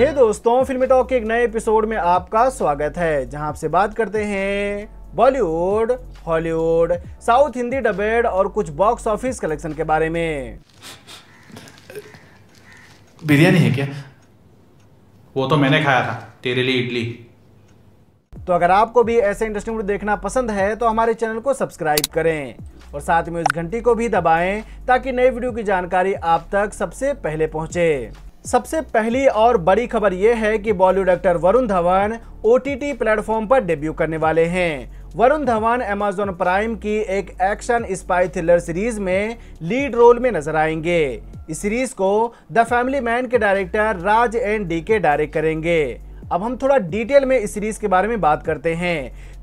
हे hey दोस्तों फिल्मी talk के एक नए एपिसोड में आपका स्वागत है जहां आपसे बात करते हैं Bollywood Hollywood south Hindi dubbed और कुछ बॉक्स ऑफिस कलेक्शन के बारे में बिरयानी है क्या वो तो मैंने खाया था तेरे लिए इडली तो अगर आपको भी ऐसे इंटरेस्टिंग वीडियो देखना पसंद है तो हमारे चैनल को सब्सक्राइब करें और साथ में उस घंटी को भी दबाएं ताकि नई वीडियो की जानकारी आप तक सबसे पहले पहुंचे सबसे पहली और बड़ी खबर यह है कि Bollywood actor Varun Dhawan O T platform पर डेब्यू करने वाले हैं वरुण धवन एमेजोन प्राइम की एक एक्शन स्पाई थ्रिलर सीरीज में लीड रोल में नजर आएंगे इस सीरीज को द फैमिली मैन के director Raj and D K direct करेंगे अब हम थोड़ा डिटेल में इस सीरीज के बारे में बात करते हैं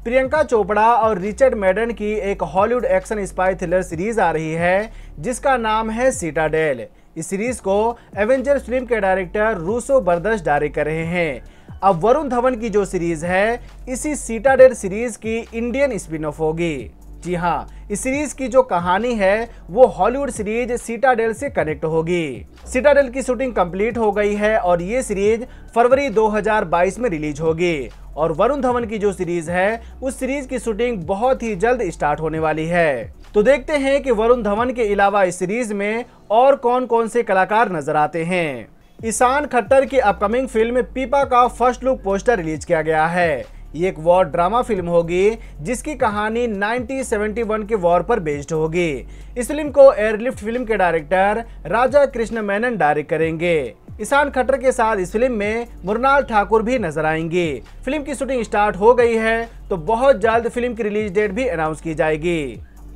प्रियंका चोपड़ा और रिचर्ड मेडन की एक Hollywood action spy thriller series आ रही है जिसका नाम है सीटाडेल इस सीरीज को एवेंजर्स फिल्म के डायरेक्टर रूसो बर्दश डायरेक्ट कर रहे हैं अब वरुण धवन की जो सीरीज है इसी सीटाडेर सीरीज की इंडियन स्पिन ऑफ होगी जी हाँ इस सीरीज की जो कहानी है वो हॉलीवुड सीरीज सीटाडेल से कनेक्ट होगी सीटाडेल की शूटिंग कंप्लीट हो गई है और ये सीरीज फरवरी 2022 में रिलीज होगी और वरुण धवन की जो सीरीज है उस सीरीज की शूटिंग बहुत ही जल्द स्टार्ट होने वाली है तो देखते हैं कि वरुण धवन के अलावा इस सीरीज में और कौन कौन से कलाकार नजर आते हैं ईशान खट्टर की अपकमिंग फिल्म पीपा का फर्स्ट लुक पोस्टर रिलीज किया गया है ये एक वॉर ड्रामा फिल्म होगी जिसकी कहानी 1971 के वॉर पर बेस्ड होगी इस फिल्म को एयरलिफ्ट फिल्म के डायरेक्टर राजा कृष्ण मेनन डायरेक्ट करेंगे ईशान खट्टर के साथ इस फिल्म में मुरनाल ठाकुर भी नजर आएंगे फिल्म की शूटिंग स्टार्ट हो गई है तो बहुत जल्द फिल्म की रिलीज डेट भी अनाउंस की जाएगी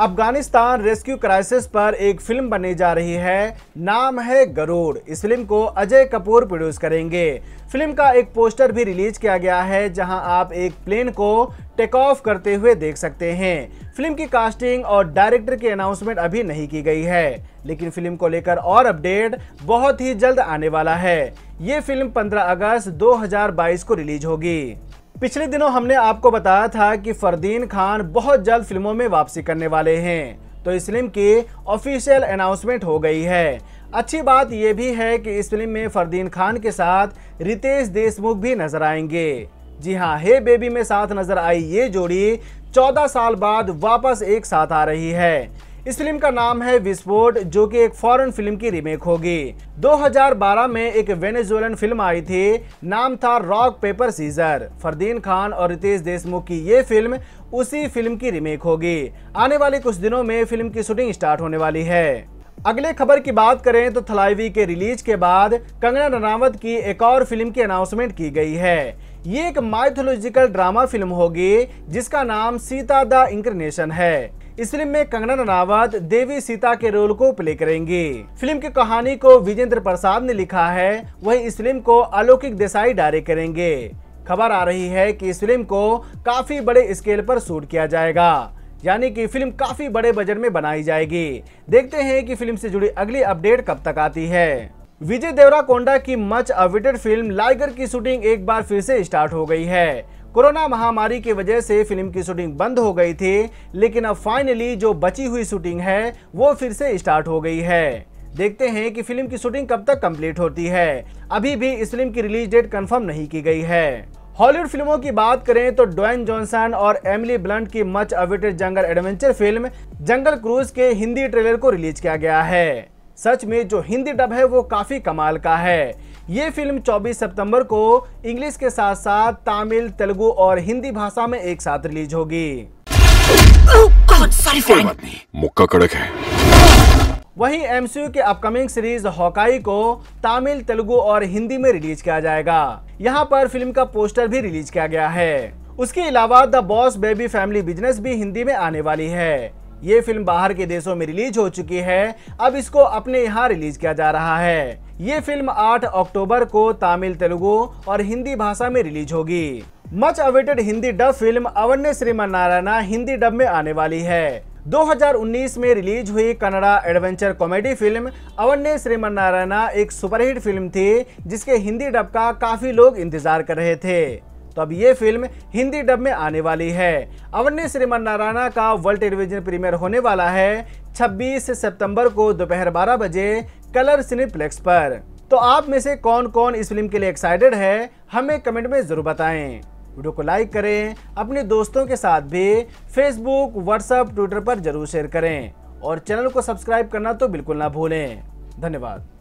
अफगानिस्तान रेस्क्यू क्राइसिस पर एक फिल्म बनने जा रही है नाम है गरुड़ इस फिल्म को अजय कपूर प्रोड्यूस करेंगे फिल्म का एक पोस्टर भी रिलीज किया गया है जहां आप एक प्लेन को टेक ऑफ करते हुए देख सकते हैं फिल्म की कास्टिंग और डायरेक्टर की अनाउंसमेंट अभी नहीं की गई है लेकिन फिल्म को लेकर और अपडेट बहुत ही जल्द आने वाला है ये फिल्म 15 अगस्त 2022 को रिलीज होगी पिछले दिनों हमने आपको बताया था कि फरदीन खान बहुत जल्द फिल्मों में वापसी करने वाले हैं तो इस फिल्म की ऑफिशियल अनाउंसमेंट हो गई है अच्छी बात यह भी है कि इस फिल्म में फरदीन खान के साथ रितेश देशमुख भी नजर आएंगे जी हाँ हे बेबी में साथ नजर आई ये जोड़ी 14 साल बाद वापस एक साथ आ रही है इस फिल्म का नाम है विस्फोट जो कि एक फॉरेन फिल्म की रीमेक होगी 2012 में एक वेनेजुएलन फिल्म आई थी नाम था rock paper scissor Fardeen Khan और रितेश देशमुख की ये फिल्म उसी फिल्म की रीमेक होगी आने वाले कुछ दिनों में फिल्म की शूटिंग स्टार्ट होने वाली है अगले खबर की बात करें तो थलाईवी के रिलीज के बाद कंगना रनावत की एक और फिल्म की अनाउंसमेंट की गई है ये एक माइथोलॉजिकल ड्रामा फिल्म होगी जिसका नाम सीता द इंक्रनेशन है इस फिल्म में कंगना रनावत देवी सीता के रोल को प्ले करेंगी फिल्म की कहानी को विजेंद्र प्रसाद ने लिखा है वही इस फिल्म को अलौकिक देसाई डायरेक्ट करेंगे खबर आ रही है कि इस फिल्म को काफी बड़े स्केल पर शूट किया जाएगा यानी कि फिल्म काफी बड़े बजट में बनाई जाएगी देखते हैं कि फिल्म से जुड़ी अगली अपडेट कब तक आती है विजय देवरा कोंडा की मच अवेटेड फिल्म लाइगर की शूटिंग एक बार फिर से स्टार्ट हो गई है कोरोना महामारी की वजह से फिल्म की शूटिंग बंद हो गई थी लेकिन अब फाइनली जो बची हुई शूटिंग है वो फिर से स्टार्ट हो गई है देखते हैं कि फिल्म की शूटिंग कब तक कंप्लीट होती है अभी भी इस फिल्म की रिलीज डेट कंफर्म नहीं की गई है हॉलीवुड फिल्मों की बात करें तो डोएन जॉनसन और एमिली ब्लंट की much awaited jungle adventure film jungle cruise के हिंदी ट्रेलर को रिलीज किया गया है सच में जो हिंदी डब है वो काफी कमाल का है ये फिल्म 24 सितंबर को इंग्लिश के साथ साथ तमिल तेलुगु और हिंदी भाषा में एक साथ रिलीज होगी oh मुक्का कड़क है वहीं एमसीयू के अपकमिंग सीरीज हॉकाई को तमिल तेलुगु और हिंदी में रिलीज किया जाएगा यहाँ पर फिल्म का पोस्टर भी रिलीज किया गया है उसके अलावा the boss baby family business भी हिंदी में आने वाली है ये फिल्म बाहर के देशों में रिलीज हो चुकी है अब इसको अपने यहाँ रिलीज किया जा रहा है ये फिल्म 8 अक्टूबर को तमिल तेलुगु और हिंदी भाषा में रिलीज होगी much awaited Hindi dub film Avane Srimannarayana Hindi dub में आने वाली है 2019 में रिलीज हुई Kannada adventure comedy film Avane Srimannarayana एक सुपरहिट फिल्म थी जिसके हिंदी डब का काफी लोग इंतजार कर रहे थे तो अब ये फिल्म हिंदी डब में आने वाली है अवन्य श्रीमन नारायणा का वर्ल्ड टेलीविजन प्रीमियर होने वाला है 26 सितंबर को दोपहर 12 बजे कलर सिनेप्लेक्स पर तो आप में से कौन कौन इस फिल्म के लिए एक्साइटेड है हमें कमेंट में ज़रूर बताएं वीडियो को लाइक करें अपने दोस्तों के साथ भी फेसबुक व्हाट्सएप ट्विटर पर जरूर शेयर करें और चैनल को सब्सक्राइब करना तो बिल्कुल ना भूलें धन्यवाद